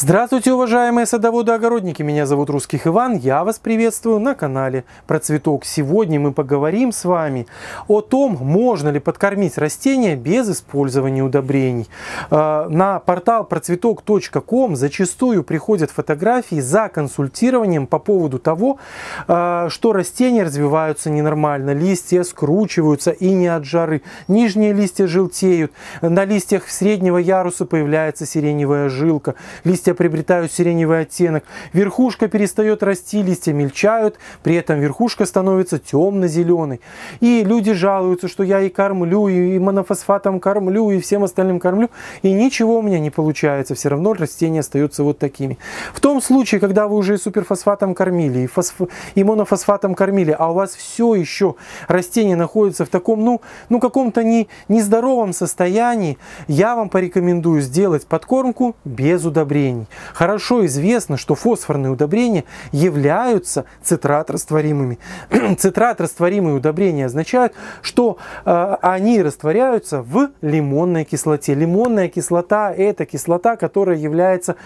Здравствуйте, уважаемые садоводы-огородники! Меня зовут Русских Иван, я вас приветствую на канале Про Цветок. Сегодня мы поговорим с вами о том, можно ли подкормить растения без использования удобрений. Э, на портал процветок.ком зачастую приходят фотографии за консультированием по поводу того, э, что растения развиваются ненормально, листья скручиваются и не от жары, нижние листья желтеют, на листьях среднего яруса появляется сиреневая жилка, листья листья приобретают сиреневый оттенок, верхушка перестает расти, листья мельчают, при этом верхушка становится темно-зеленой. И люди жалуются, что я и кормлю, и монофосфатом кормлю, и всем остальным кормлю, и ничего у меня не получается, все равно растения остаются вот такими. В том случае, когда вы уже и суперфосфатом кормили, и, фосф... и монофосфатом кормили, а у вас все еще растения находятся в таком, ну, ну каком-то не, нездоровом состоянии, я вам порекомендую сделать подкормку без удобрений удобрений. Хорошо известно, что фосфорные удобрения являются цитраторастворимыми. цитраторастворимые удобрения означают, что э, они растворяются в лимонной кислоте. Лимонная кислота – это кислота, которая является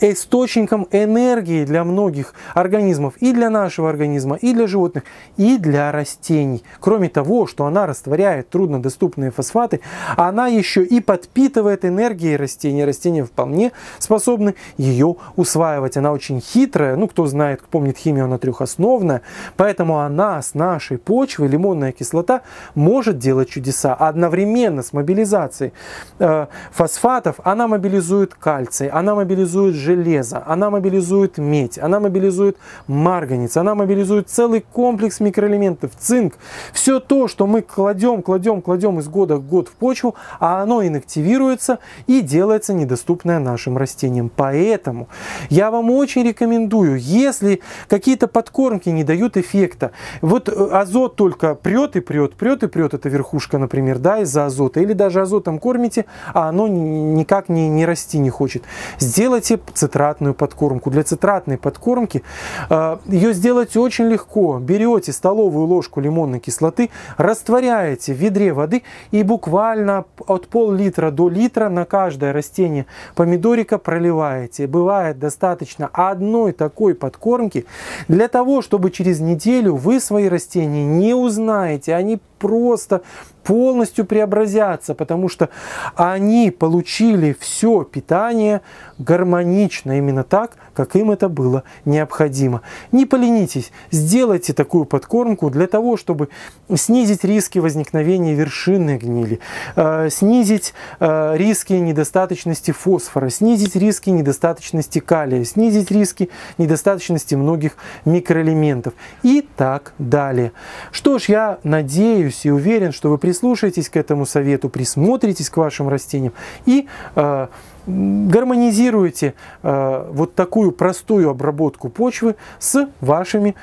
источником энергии для многих организмов. И для нашего организма, и для животных, и для растений. Кроме того, что она растворяет труднодоступные фосфаты, она еще и подпитывает энергией растения. Растения вполне способны ее усваивать. Она очень хитрая, ну кто знает, помнит химию, она трехосновная, поэтому она с нашей почвы, лимонная кислота, может делать чудеса. Одновременно с мобилизацией э, фосфатов она мобилизует кальций, она мобилизует железо, она мобилизует медь, она мобилизует марганец, она мобилизует целый комплекс микроэлементов, цинк. Все то, что мы кладем, кладем, кладем из года в год в почву, а оно инактивируется и делается недоступное нашим растениям. Поэтому я вам очень рекомендую, если какие-то подкормки не дают эффекта, вот э, азот только прет и прет, прет и прет, эта верхушка, например, да, из-за азота, или даже азотом кормите, а оно никак не, не расти не хочет. Сделайте цитратную подкормку. Для цитратной подкормки э, ее сделать очень легко. Берете столовую ложку лимонной кислоты, растворяете в ведре воды и буквально от пол-литра до литра на каждое растение помидорика проливаете покупаете, бывает достаточно одной такой подкормки для того, чтобы через неделю вы свои растения не узнаете, они просто полностью преобразятся, потому что они получили все питание гармонично, именно так, как им это было необходимо. Не поленитесь, сделайте такую подкормку для того, чтобы снизить риски возникновения вершинной гнили, э, снизить э, риски недостаточности фосфора, снизить риски недостаточности калия, снизить риски недостаточности многих микроэлементов и так далее. Что ж, я надеюсь, надеюсь и уверен, что вы прислушаетесь к этому совету, присмотритесь к вашим растениям и э, гармонизируете э, вот такую простую обработку почвы с вашими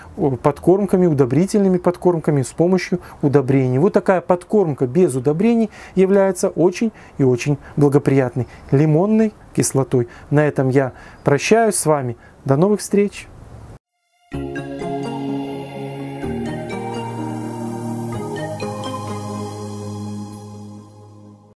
подкормками, удобрительными подкормками с помощью удобрений. Вот такая подкормка без удобрений является очень и очень благоприятной лимонной кислотой. На этом я прощаюсь с вами. До новых встреч!